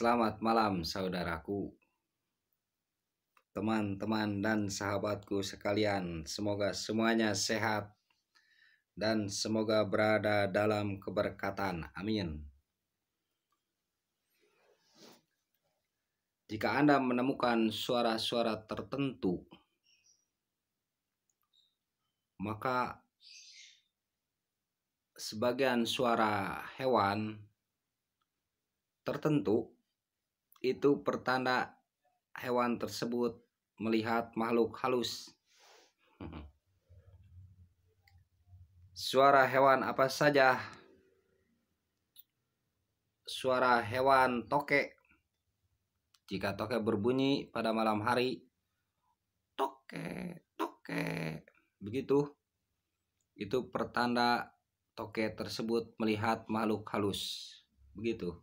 Selamat malam saudaraku, teman-teman dan sahabatku sekalian. Semoga semuanya sehat dan semoga berada dalam keberkatan. Amin. Jika Anda menemukan suara-suara tertentu, maka sebagian suara hewan tertentu itu pertanda hewan tersebut melihat makhluk halus. Mm-hmm. Suara hewan apa saja? Suara hewan toke. Jika toke berbunyi pada malam hari, toke, toke. Begitu. Itu pertanda toke tersebut melihat makhluk halus. Begitu.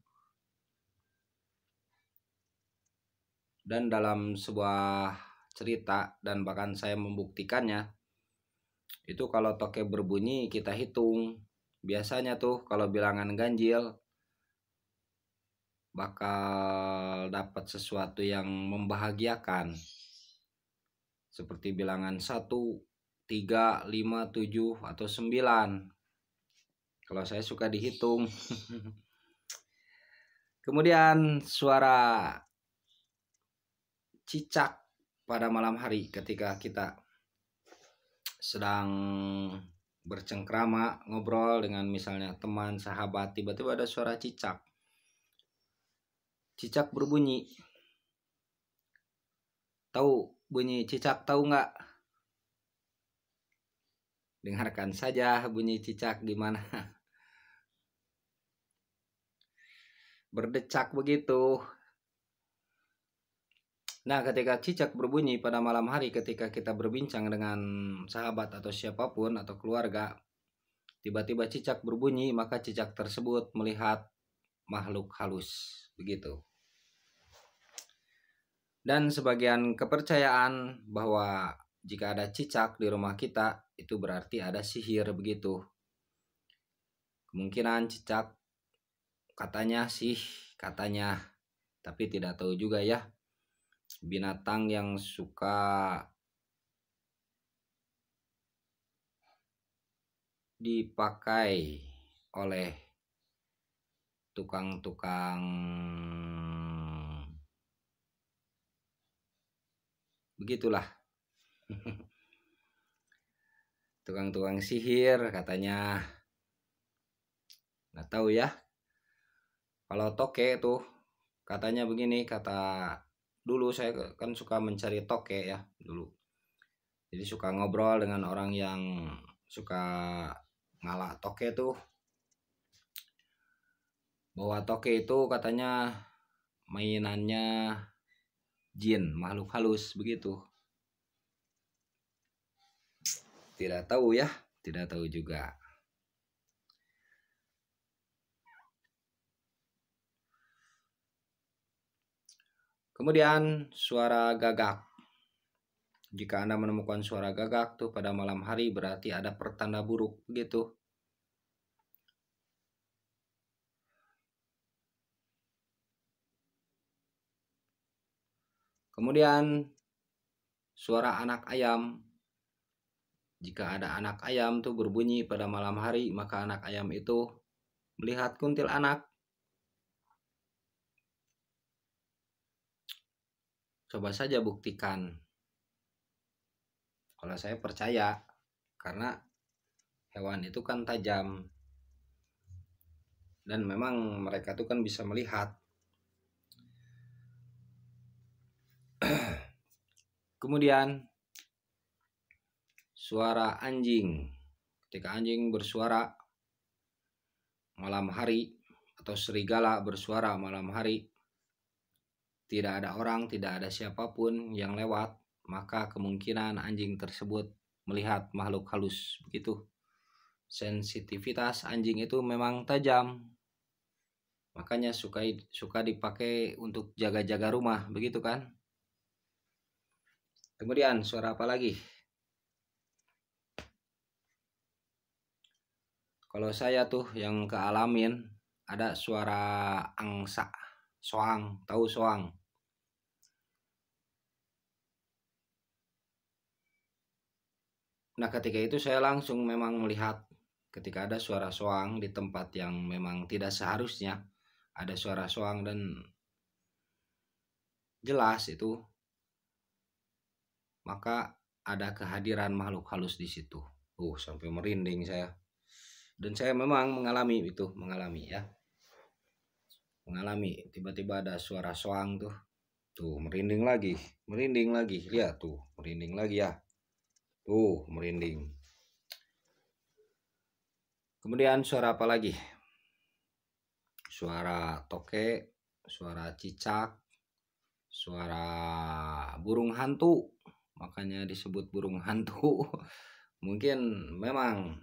dan dalam sebuah cerita dan bahkan saya membuktikannya itu kalau toke berbunyi kita hitung biasanya tuh kalau bilangan ganjil bakal dapat sesuatu yang membahagiakan seperti bilangan 1, 3, 5, 7 atau 9 kalau saya suka dihitung kemudian suara cicak pada malam hari ketika kita sedang bercengkrama ngobrol dengan misalnya teman sahabat tiba-tiba ada suara cicak cicak berbunyi tahu bunyi cicak tahu nggak dengarkan saja bunyi cicak gimana berdecak begitu Nah, ketika cicak berbunyi pada malam hari ketika kita berbincang dengan sahabat atau siapapun atau keluarga, tiba-tiba cicak berbunyi, maka cicak tersebut melihat makhluk halus, begitu. Dan sebagian kepercayaan bahwa jika ada cicak di rumah kita, itu berarti ada sihir begitu. Kemungkinan cicak katanya sih, katanya, tapi tidak tahu juga ya binatang yang suka dipakai oleh tukang-tukang begitulah tukang-tukang sihir katanya nggak tahu ya kalau toke tuh katanya begini kata dulu saya kan suka mencari toke ya dulu jadi suka ngobrol dengan orang yang suka ngalah toke tuh bahwa toke itu katanya mainannya jin makhluk halus begitu tidak tahu ya tidak tahu juga Kemudian suara gagak. Jika Anda menemukan suara gagak tuh pada malam hari berarti ada pertanda buruk begitu. Kemudian suara anak ayam. Jika ada anak ayam tuh berbunyi pada malam hari, maka anak ayam itu melihat kuntil anak coba saja buktikan. Kalau saya percaya, karena hewan itu kan tajam. Dan memang mereka itu kan bisa melihat. Kemudian suara anjing. Ketika anjing bersuara malam hari atau serigala bersuara malam hari, tidak ada orang, tidak ada siapapun yang lewat, maka kemungkinan anjing tersebut melihat makhluk halus begitu. Sensitivitas anjing itu memang tajam. Makanya suka suka dipakai untuk jaga-jaga rumah, begitu kan? Kemudian suara apa lagi? Kalau saya tuh yang kealamin ada suara angsa soang tahu soang nah ketika itu saya langsung memang melihat ketika ada suara soang di tempat yang memang tidak seharusnya ada suara soang dan jelas itu maka ada kehadiran makhluk halus di situ. Uh, sampai merinding saya. Dan saya memang mengalami itu, mengalami ya mengalami tiba-tiba ada suara soang tuh tuh merinding lagi merinding lagi lihat tuh merinding lagi ya tuh merinding kemudian suara apa lagi suara toke suara cicak suara burung hantu makanya disebut burung hantu mungkin memang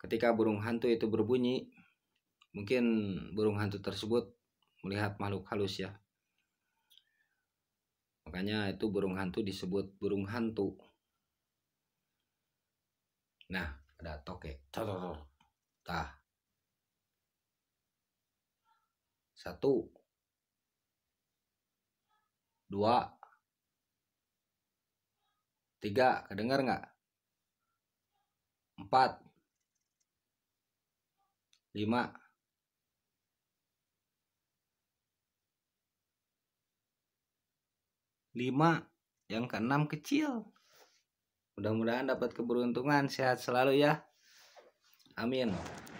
ketika burung hantu itu berbunyi Mungkin burung hantu tersebut melihat makhluk halus ya. Makanya itu burung hantu disebut burung hantu. Nah, ada tokek. Tah. Satu. Dua. Tiga. Kedengar nggak? Empat. Lima. 5 yang keenam kecil mudah-mudahan dapat keberuntungan sehat selalu ya amin